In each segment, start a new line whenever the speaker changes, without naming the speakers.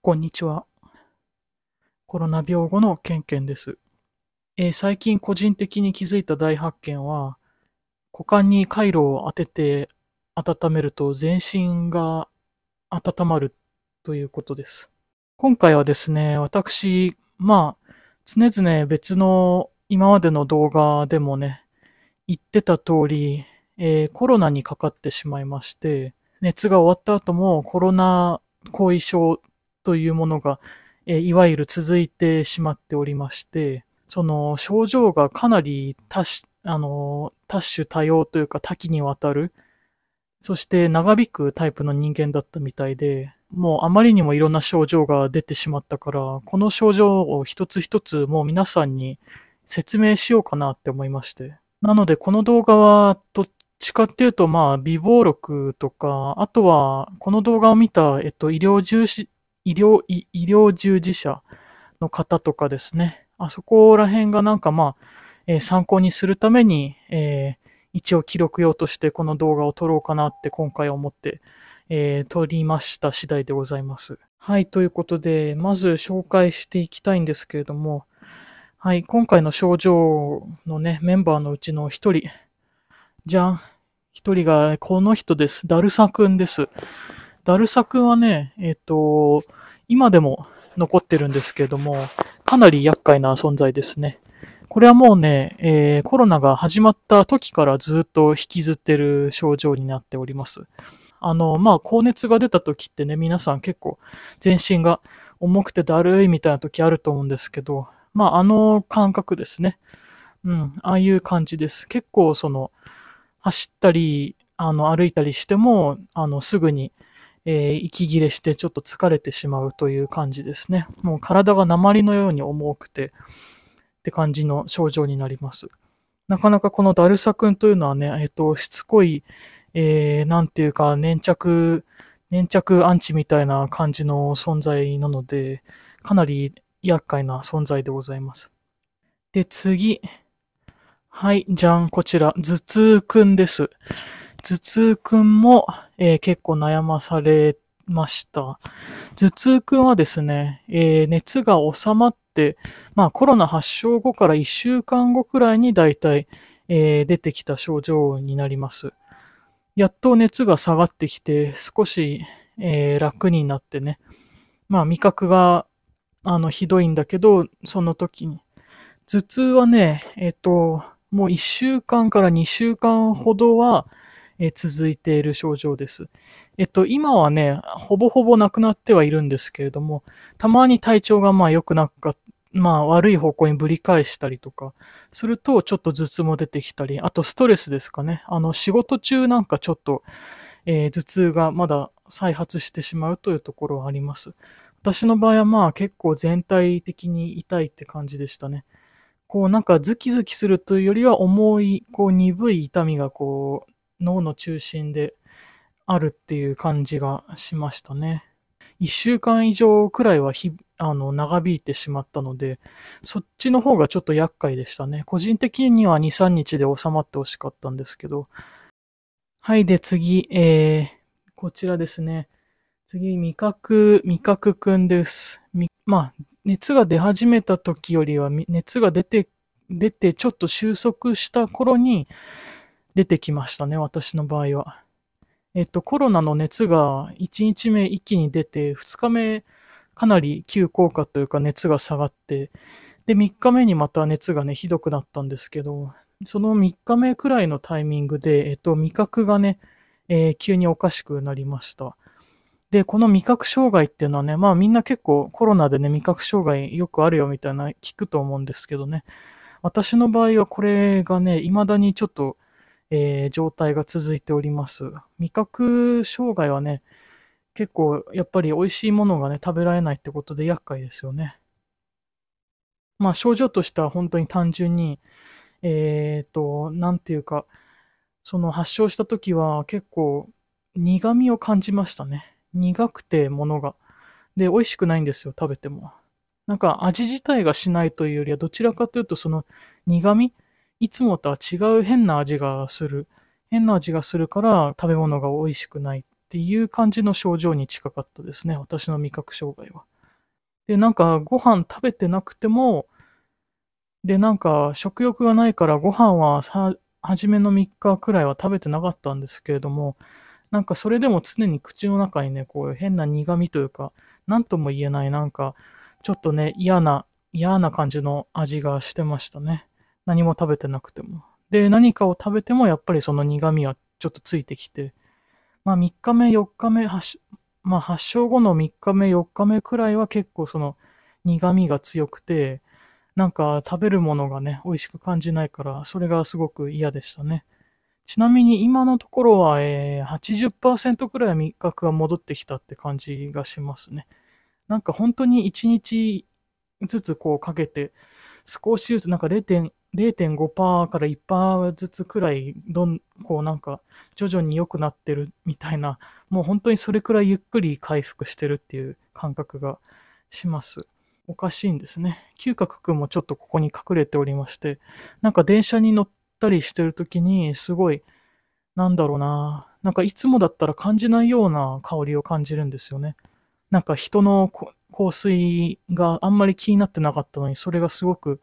こんにちは。コロナ病後のケンケンです。えー、最近個人的に気づいた大発見は、股間に回路を当てて温めると全身が温まるということです。今回はですね、私、まあ、常々別の今までの動画でもね、言ってた通り、えー、コロナにかかってしまいまして、熱が終わった後もコロナ後遺症というものが、えいわゆる続いてしまっておりまして、その症状がかなり多種、あの、多種多様というか多岐にわたる、そして長引くタイプの人間だったみたいで、もうあまりにもいろんな症状が出てしまったから、この症状を一つ一つもう皆さんに説明しようかなって思いまして。なのでこの動画はどっちかっていうとまあ美貌録とか、あとはこの動画を見た、えっと、医療従事医療、医療従事者の方とかですね、あそこら辺がなんかまあ、えー、参考にするために、えー、一応記録用としてこの動画を撮ろうかなって今回思って、えー、撮りました次第でございます。はい、ということで、まず紹介していきたいんですけれども、はい、今回の症状のね、メンバーのうちの一人、じゃん、一人がこの人です。だるさくんです。だるさくんはね、えっ、ー、と、今でも残ってるんですけども、かなり厄介な存在ですね。これはもうね、えー、コロナが始まった時からずっと引きずってる症状になっております。あの、まあ、高熱が出た時ってね、皆さん結構全身が重くてだるいみたいな時あると思うんですけど、まあ、あの感覚ですね。うん、ああいう感じです。結構その、走ったり、あの、歩いたりしても、あの、すぐにえー、息切れしてちょっと疲れてしまうという感じですね。もう体が鉛のように重くてって感じの症状になります。なかなかこのだるさくんというのはね、えっ、と、しつこい、えー、なんていうか、粘着、粘着アンチみたいな感じの存在なので、かなり厄介な存在でございます。で、次。はい、じゃん、こちら、頭痛くんです。頭痛くんも、えー、結構悩まされました。頭痛くんはですね、えー、熱が収まって、まあコロナ発症後から1週間後くらいにだいたい出てきた症状になります。やっと熱が下がってきて、少し、えー、楽になってね、まあ味覚があのひどいんだけど、その時に。頭痛はね、えっ、ー、と、もう1週間から2週間ほどは、え続いている症状です。えっと、今はね、ほぼほぼなくなってはいるんですけれども、たまに体調がまあ良くなかまあ悪い方向にぶり返したりとか、するとちょっと頭痛も出てきたり、あとストレスですかね。あの仕事中なんかちょっと、えー、頭痛がまだ再発してしまうというところはあります。私の場合はまあ結構全体的に痛いって感じでしたね。こうなんかズキズキするというよりは重い、こう鈍い痛みがこう脳の中心であるっていう感じがしましたね。一週間以上くらいはひ、あの、長引いてしまったので、そっちの方がちょっと厄介でしたね。個人的には2、3日で収まってほしかったんですけど。はい、で次、えー、こちらですね。次、味覚、味覚くんです。まあ、熱が出始めた時よりは、熱が出て、出てちょっと収束した頃に、出てきましたね、私の場合は。えっと、コロナの熱が1日目一気に出て、2日目かなり急降下というか熱が下がって、で、3日目にまた熱がね、ひどくなったんですけど、その3日目くらいのタイミングで、えっと、味覚がね、えー、急におかしくなりました。で、この味覚障害っていうのはね、まあみんな結構コロナでね、味覚障害よくあるよみたいな聞くと思うんですけどね、私の場合はこれがね、未だにちょっとえー、状態が続いております。味覚障害はね、結構やっぱり美味しいものがね、食べられないってことで厄介ですよね。まあ症状としては本当に単純に、えっ、と、なんていうか、その発症した時は結構苦味を感じましたね。苦くてものが。で、美味しくないんですよ、食べても。なんか味自体がしないというよりは、どちらかというとその苦味いつもとは違う変な味がする。変な味がするから食べ物が美味しくないっていう感じの症状に近かったですね。私の味覚障害は。で、なんかご飯食べてなくても、で、なんか食欲がないからご飯はさ、初めの3日くらいは食べてなかったんですけれども、なんかそれでも常に口の中にね、こういう変な苦味というか、何とも言えないなんか、ちょっとね、嫌な、嫌な感じの味がしてましたね。何も食べてなくても。で、何かを食べてもやっぱりその苦味はちょっとついてきて、まあ3日目、4日目、まあ発症後の3日目、4日目くらいは結構その苦味が強くて、なんか食べるものがね、美味しく感じないから、それがすごく嫌でしたね。ちなみに今のところは、えー、80%くらい味覚が戻ってきたって感じがしますね。なんか本当に1日ずつこうかけて、少しずつなんか0.1 0.5%から1%ずつくらい、どん、こうなんか、徐々に良くなってるみたいな、もう本当にそれくらいゆっくり回復してるっていう感覚がします。おかしいんですね。嗅覚くんもちょっとここに隠れておりまして、なんか電車に乗ったりしてる時に、すごい、なんだろうななんかいつもだったら感じないような香りを感じるんですよね。なんか人の香水があんまり気になってなかったのに、それがすごく、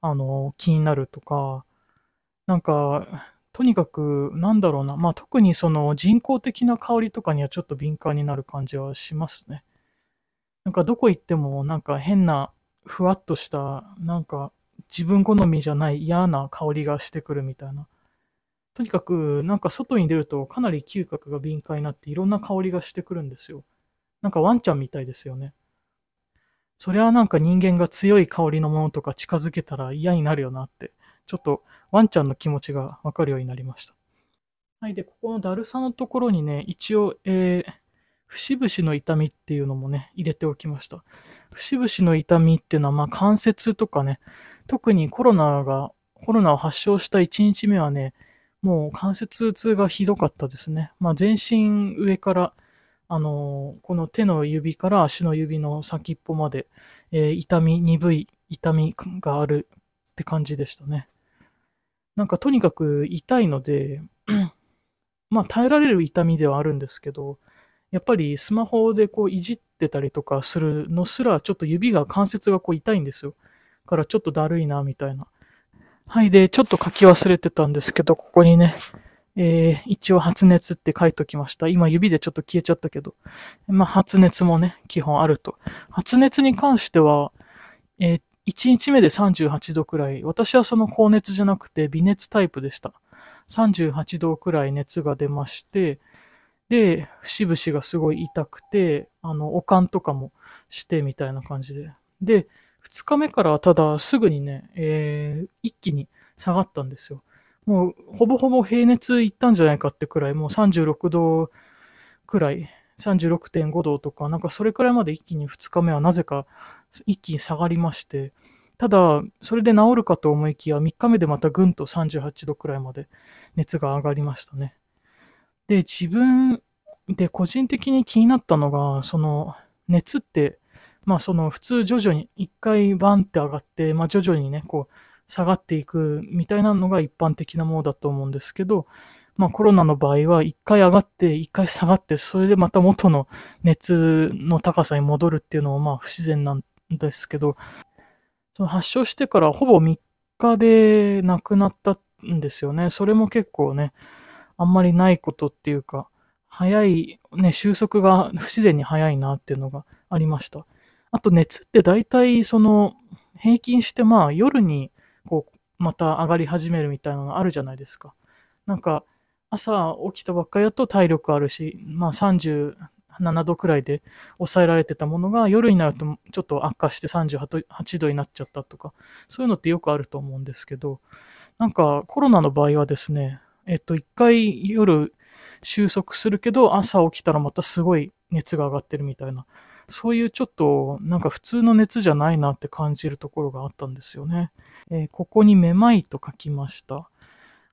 あの、気になるとか、なんか、とにかく、なんだろうな、まあ、特にその人工的な香りとかにはちょっと敏感になる感じはしますね。なんかどこ行ってもなんか変なふわっとした、なんか自分好みじゃない嫌な香りがしてくるみたいな。とにかく、なんか外に出るとかなり嗅覚が敏感になっていろんな香りがしてくるんですよ。なんかワンちゃんみたいですよね。それはなんか人間が強い香りのものとか近づけたら嫌になるよなって、ちょっとワンちゃんの気持ちがわかるようになりました。はい。で、ここのだるさのところにね、一応、えー、節々の痛みっていうのもね、入れておきました。節々の痛みっていうのは、まあ関節とかね、特にコロナが、コロナを発症した1日目はね、もう関節痛がひどかったですね。まあ全身上から、あの、この手の指から足の指の先っぽまで、えー、痛み、鈍い痛みがあるって感じでしたね。なんかとにかく痛いので、まあ耐えられる痛みではあるんですけど、やっぱりスマホでこういじってたりとかするのすらちょっと指が関節がこう痛いんですよ。からちょっとだるいなみたいな。はいで、ちょっと書き忘れてたんですけど、ここにね、えー、一応発熱って書いときました。今指でちょっと消えちゃったけど。まあ、発熱もね、基本あると。発熱に関しては、えー、1日目で38度くらい。私はその高熱じゃなくて微熱タイプでした。38度くらい熱が出まして、で、節々がすごい痛くて、あの、おかんとかもしてみたいな感じで。で、2日目からただすぐにね、えー、一気に下がったんですよ。もうほぼほぼ平熱いったんじゃないかってくらい、もう36度くらい、36.5度とか、なんかそれくらいまで一気に2日目はなぜか一気に下がりまして、ただ、それで治るかと思いきや、3日目でまたぐんと38度くらいまで熱が上がりましたね。で、自分で個人的に気になったのが、その熱って、まあその普通徐々に1回バンって上がって、まあ徐々にね、こう下がっていくみたいなのが一般的なものだと思うんですけど、まあコロナの場合は一回上がって一回下がって、それでまた元の熱の高さに戻るっていうのはまあ不自然なんですけど、その発症してからほぼ3日で亡くなったんですよね。それも結構ね、あんまりないことっていうか、早い、ね、収束が不自然に早いなっていうのがありました。あと熱って大体その平均してまあ夜にこう、また上がり始めるみたいなのあるじゃないですか。なんか、朝起きたばっかりだと体力あるし、まあ37度くらいで抑えられてたものが夜になるとちょっと悪化して38度になっちゃったとか、そういうのってよくあると思うんですけど、なんかコロナの場合はですね、えっと、一回夜収束するけど朝起きたらまたすごい熱が上がってるみたいなそういうちょっとなんか普通の熱じゃないなって感じるところがあったんですよね。えー、ここにめまいと書きました。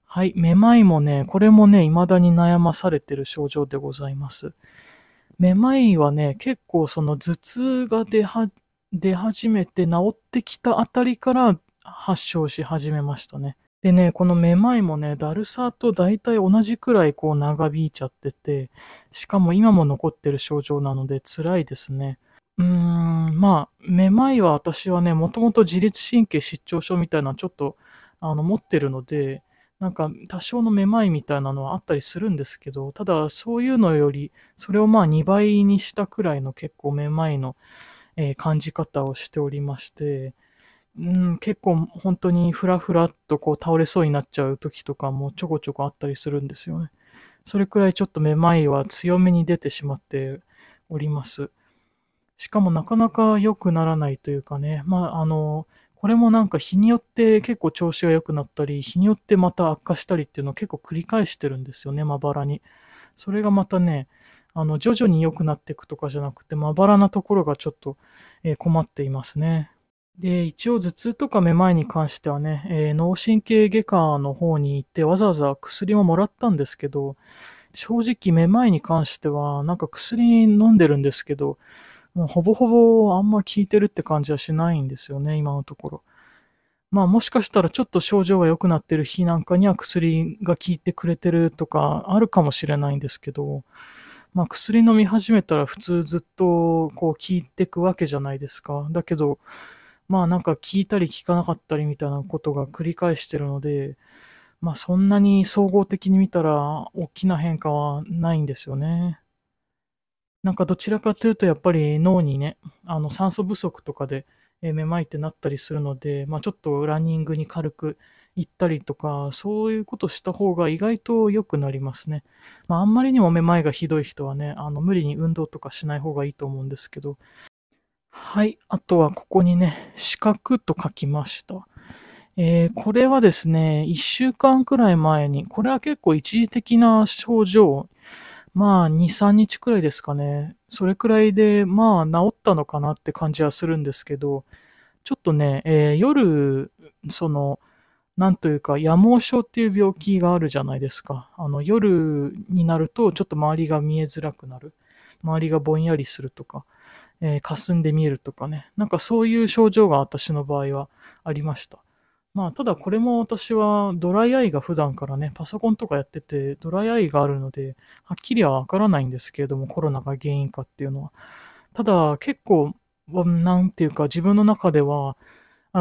はい、めまいもね、これもね、未だに悩まされてる症状でございます。めまいはね、結構その頭痛が出は出始めて治ってきたあたりから発症し始めましたね。でね、このめまいもね、だるさと大体同じくらいこう長引いちゃってて、しかも今も残ってる症状なので辛いですね。うーん、まあ、めまいは私はね、もともと自律神経失調症みたいなちょっと、あの、持ってるので、なんか多少のめまいみたいなのはあったりするんですけど、ただそういうのより、それをまあ2倍にしたくらいの結構めまいの、えー、感じ方をしておりまして、うん、結構本当にふらふらっとこう倒れそうになっちゃう時とかもちょこちょこあったりするんですよね。それくらいちょっとめまいは強めに出てしまっております。しかもなかなか良くならないというかね、まああの、これもなんか日によって結構調子が良くなったり、日によってまた悪化したりっていうのを結構繰り返してるんですよね、まばらに。それがまたね、あの、徐々に良くなっていくとかじゃなくて、まばらなところがちょっと、えー、困っていますね。で、一応頭痛とかめまいに関してはね、えー脳神経外科の方に行ってわざわざ薬をもらったんですけど、正直めまいに関してはなんか薬飲んでるんですけど、もうほぼほぼあんま効いてるって感じはしないんですよね、今のところ。まあもしかしたらちょっと症状が良くなってる日なんかには薬が効いてくれてるとかあるかもしれないんですけど、まあ薬飲み始めたら普通ずっとこう効いてくわけじゃないですか。だけど、まあなんか聞いたり聞かなかったりみたいなことが繰り返してるので、まあそんなに総合的に見たら大きな変化はないんですよね。なんかどちらかというとやっぱり脳にね、あの酸素不足とかでめまいってなったりするので、まあちょっとランニングに軽く行ったりとか、そういうことした方が意外と良くなりますね。まああんまりにもめまいがひどい人はね、あの無理に運動とかしない方がいいと思うんですけど、はい。あとはここにね、四角と書きました。えー、これはですね、1週間くらい前に、これは結構一時的な症状、まあ2、3日くらいですかね。それくらいで、まあ治ったのかなって感じはするんですけど、ちょっとね、えー、夜、その、なんというか、夜盲症っていう病気があるじゃないですか。あの、夜になると、ちょっと周りが見えづらくなる。周りがぼんやりするとか。えー、霞んで見えるとかね、なんかそういう症状が私の場合はありました。まあ、ただこれも私はドライアイが普段からね、パソコンとかやってて、ドライアイがあるので、はっきりはわからないんですけれども、コロナが原因かっていうのは。ただ、結構、なんていうか、自分の中では、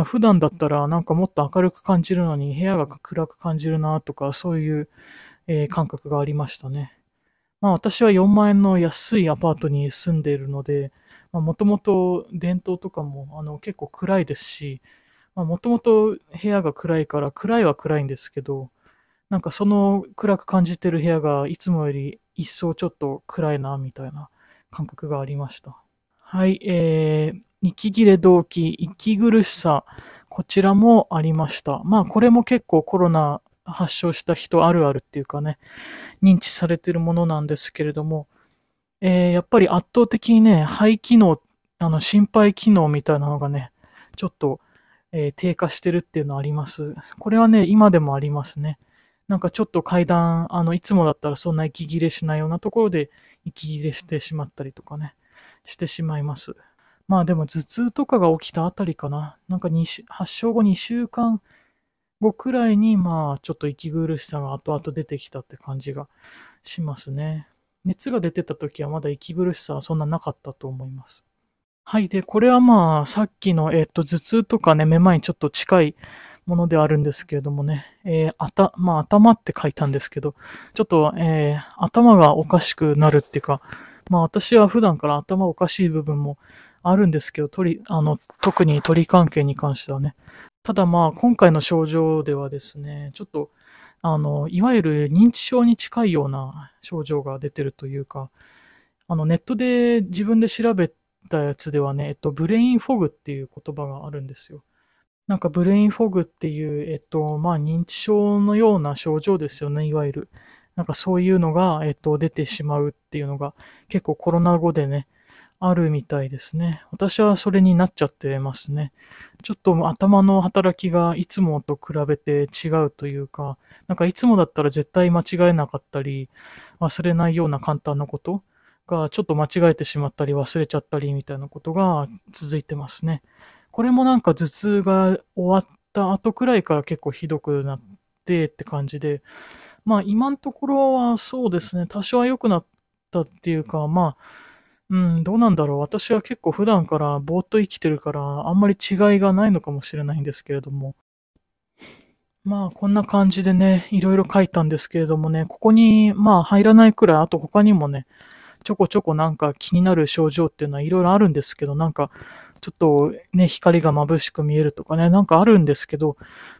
普段だったらなんかもっと明るく感じるのに、部屋が暗く感じるなとか、そういう、えー、感覚がありましたね。まあ、私は4万円の安いアパートに住んでいるので、もともと伝統とかもあの結構暗いですし、もともと部屋が暗いから暗いは暗いんですけど、なんかその暗く感じてる部屋がいつもより一層ちょっと暗いなみたいな感覚がありました。はい、えー、息切れ動機、息苦しさ、こちらもありました。まあこれも結構コロナ発症した人あるあるっていうかね、認知されてるものなんですけれども、えー、やっぱり圧倒的にね、肺機能、あの、心肺機能みたいなのがね、ちょっと、えー、低下してるっていうのあります。これはね、今でもありますね。なんかちょっと階段、あの、いつもだったらそんな息切れしないようなところで息切れしてしまったりとかね、してしまいます。まあでも頭痛とかが起きたあたりかな。なんか発症後2週間後くらいに、まあちょっと息苦しさが後々出てきたって感じがしますね。熱が出てた時はまだ息苦しさはそんななかったと思います。はい。で、これはまあ、さっきの、えっ、ー、と、頭痛とかね、めまいにちょっと近いものであるんですけれどもね、えー、あた、まあ、頭って書いたんですけど、ちょっと、えー、頭がおかしくなるっていうか、まあ、私は普段から頭おかしい部分もあるんですけど、鳥、あの、特に鳥関係に関してはね。ただまあ、今回の症状ではですね、ちょっと、あの、いわゆる認知症に近いような症状が出てるというか、あの、ネットで自分で調べたやつではね、えっと、ブレインフォグっていう言葉があるんですよ。なんかブレインフォグっていう、えっと、まあ、認知症のような症状ですよね、いわゆる。なんかそういうのが、えっと、出てしまうっていうのが、結構コロナ後でね、あるみたいですね。私はそれになっちゃってますね。ちょっと頭の働きがいつもと比べて違うというか、なんかいつもだったら絶対間違えなかったり、忘れないような簡単なことがちょっと間違えてしまったり忘れちゃったりみたいなことが続いてますね。これもなんか頭痛が終わった後くらいから結構ひどくなってって感じで、まあ今のところはそうですね、多少は良くなったっていうか、まあうん、どうなんだろう。私は結構普段からぼーっと生きてるから、あんまり違いがないのかもしれないんですけれども。まあ、こんな感じでね、いろいろ書いたんですけれどもね、ここに、まあ、入らないくらい、あと他にもね、ちょこちょこなんか気になる症状っていうのはいろいろあるんですけど、なんか、ちょっとね、光が眩しく見えるとかね、なんかあるんですけど、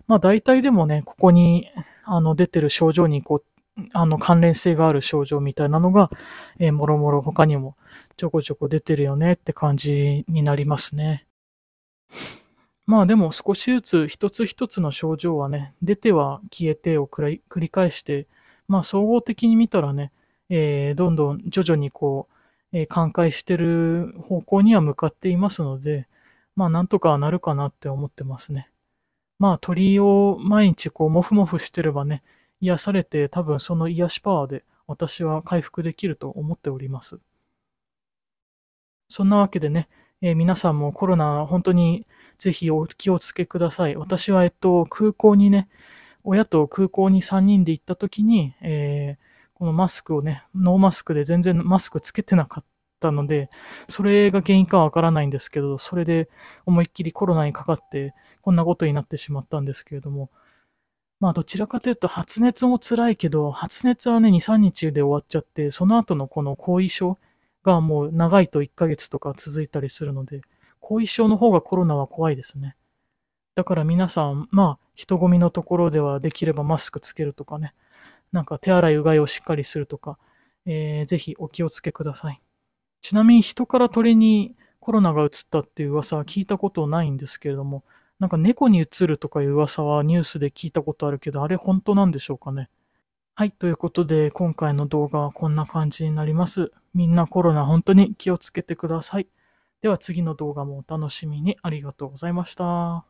まあ大体でもね、ここに、あの、出てる症状にこう、あの関連性がある症状みたいなのが、えー、もろもろ他にもちょこちょこ出てるよねって感じになりますね。まあでも少しずつ一つ一つの症状はね、出ては消えてを繰り返して、まあ総合的に見たらね、えー、どんどん徐々にこう、えー、寛解してる方向には向かっていますので、まあなんとかなるかなって思ってますね。まあ鳥を毎日こうモフモフしてればね、癒されて、多分その癒しパワーで私は回復できると思っております。そんなわけでね、えー、皆さんもコロナ本当にぜひお気をつけください。私は、えっと、空港にね、親と空港に3人で行った時に、えー、このマスクをね、ノーマスクで全然マスクつけてなかったので、それが原因かはわからないんですけど、それで思いっきりコロナにかかって、こんなことになってしまったんですけれども、まあどちらかというと発熱も辛いけど、発熱はね、2、3日で終わっちゃって、その後のこの後遺症がもう長いと1ヶ月とか続いたりするので、後遺症の方がコロナは怖いですね。だから皆さん、まあ人混みのところではできればマスクつけるとかね、なんか手洗いうがいをしっかりするとか、えー、ぜひお気をつけください。ちなみに人から鳥にコロナが移ったっていう噂は聞いたことないんですけれども、なんか猫につるとかいう噂はニュースで聞いたことあるけど、あれ本当なんでしょうかね。はい、ということで今回の動画はこんな感じになります。みんなコロナ本当に気をつけてください。では次の動画もお楽しみにありがとうございました。